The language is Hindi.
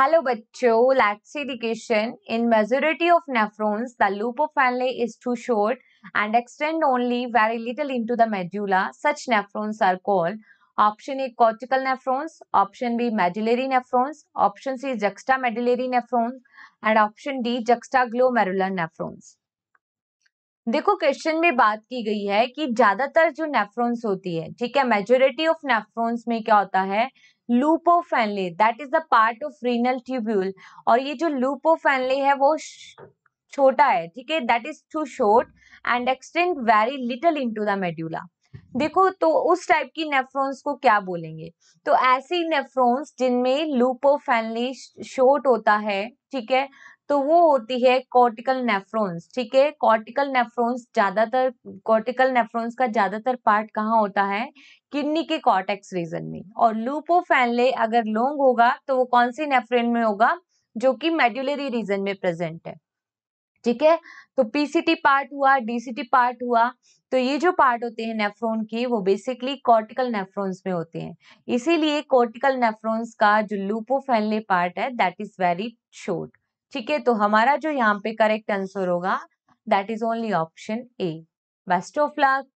हेलो बच्चो let's in majority of nephrons the loop of Henle is too short and extend only very little into the medulla such nephrons are called option A cortical nephrons option B medullary nephrons option C juxta medullary nephrons and option D juxta glomerular nephrons देखो क्वेश्चन में बात की गई है कि ज्यादातर जो नेफ्रोन्स होती है ठीक है मेजोरिटी ऑफ नेफ्रोन्स में क्या होता है loop of Henle that is the part of renal tubule और ये जो लूपोफेनले है वो छोटा है ठीक है that is too short and extend very little into the medulla देखो तो उस टाइप की नेफ्रॉन्स को क्या बोलेंगे तो ऐसी नेफ्रॉन्स जिनमें लूप शॉर्ट होता है ठीक है तो वो होती है कॉर्टिकल नेफ्रोन्स ठीक है कॉर्टिकल नेफ्रोन्स ज्यादातर कॉर्टिकल नेफ्रोन्स का ज्यादातर पार्ट कहाँ होता है किडनी के कॉर्टेक्स रीजन में और लूपो फैनले अगर लॉन्ग होगा तो वो कौन सी नेफ्रेन में होगा जो कि मेड्यूलरी रीजन में प्रेजेंट है ठीक है तो पीसीटी पार्ट हुआ डीसीटी पार्ट हुआ तो ये जो पार्ट होते हैं नेफ्रोन के वो बेसिकली कॉर्टिकल नेफ्रोन्स में होते हैं इसीलिए कॉर्टिकल नेफ्रोन्स का जो लूपोफेनले पार्ट है दैट इज वेरी शोर्ट ठीक है तो हमारा जो यहाँ पे करेक्ट आंसर होगा that is only option A best of luck